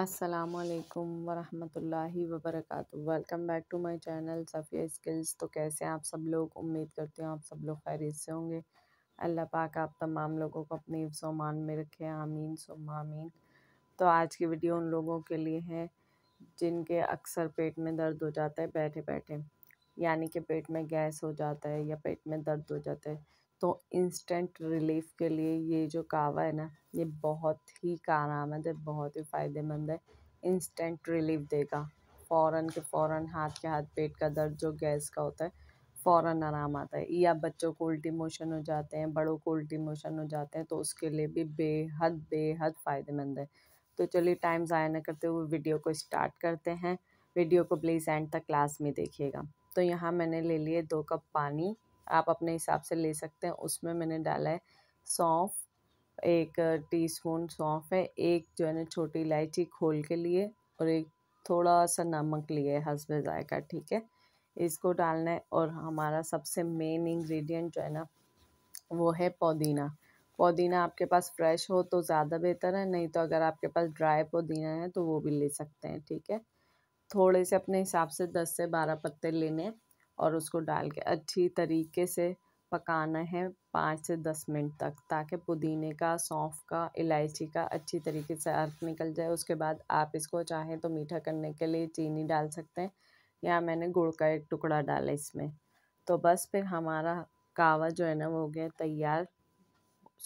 असलकम वरहमतुल्लाहि वबरकatuh welcome back to my channel Safiya skills तो कैसे हैं आप सब लोग उम्मीद करती हूँ आप सब लोग खैरियत से होंगे अल्लाह पाक आप तमाम लोगों को अपने सामान में रखे आमीन सुमामीन तो आज की वीडियो उन लोगों के लिए है जिनके अक्सर पेट में दर्द हो जाता है बैठे बैठे यानी कि पेट में गैस हो जाता है या पेट में दर्द हो जाता है तो इंस्टेंट रिलीफ के लिए ये जो कावा है ना ये बहुत ही कारामद है बहुत ही फ़ायदेमंद है इंस्टेंट रिलीफ देगा फ़ौर के फ़ौर हाथ के हाथ पेट का दर्द जो गैस का होता है फ़ौर आराम आता है या बच्चों को उल्टी मोशन हो जाते हैं बड़ों को उल्टी मोशन हो जाते हैं तो उसके लिए भी बेहद बेहद फ़ायदेमंद है तो चलिए टाइम ज़ाया न करते हुए वीडियो को स्टार्ट करते हैं वीडियो को प्लीज़ एंड तक क्लास में देखिएगा तो यहाँ मैंने ले लिए दो कप पानी आप अपने हिसाब से ले सकते हैं उसमें मैंने डाला है सौंफ एक टीस्पून सौंफ है एक जो है ना छोटी इलायची खोल के लिए और एक थोड़ा सा नमक लिए हसब ज़ायका ठीक है इसको डालना है और हमारा सबसे मेन इंग्रेडिएंट जो है ना वो है पुदीना पुदीना आपके पास फ्रेश हो तो ज़्यादा बेहतर है नहीं तो अगर आपके पास ड्राई पुदीना है तो वो भी ले सकते हैं ठीक है थोड़े से अपने हिसाब से दस से बारह पत्ते लेने और उसको डाल के अच्छी तरीके से पकाना है पाँच से दस मिनट तक ताकि पुदीने का सौंफ का इलायची का अच्छी तरीके से अर्थ निकल जाए उसके बाद आप इसको चाहें तो मीठा करने के लिए चीनी डाल सकते हैं या मैंने गुड़ का एक टुकड़ा डाला इसमें तो बस फिर हमारा कावा जो है ना वो हो गया तैयार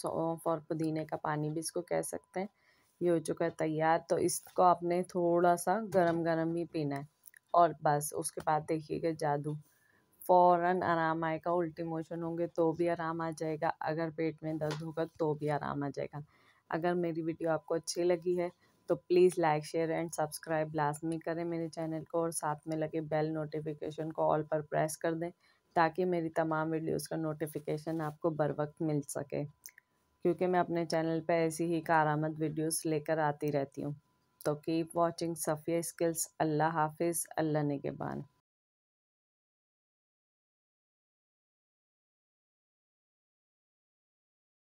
सौंफ और पुदीने का पानी भी इसको कह सकते हैं ये हो चुका है तैयार तो इसको आपने थोड़ा सा गरम गरम ही पीना है और बस उसके बाद देखिएगा जादू फ़ौरन आराम आएगा उल्टी मोशन होंगे तो भी आराम आ जाएगा अगर पेट में दर्द होगा तो भी आराम आ जाएगा अगर मेरी वीडियो आपको अच्छी लगी है तो please like share and subscribe लाजमी करें मेरे चैनल को और साथ में लगे बेल नोटिफिकेशन को ऑल पर प्रेस कर दें ताकि मेरी तमाम वीडियोस का नोटिफिकेशन आपको बर वक्त मिल सके क्योंकि मैं अपने चैनल पर ऐसी ही कारामद वीडियोस लेकर आती रहती हूँ तो कीप वॉचिंग सफ़िया स्किल्स अल्लाह हाफिज़ अल्लाह ने के बान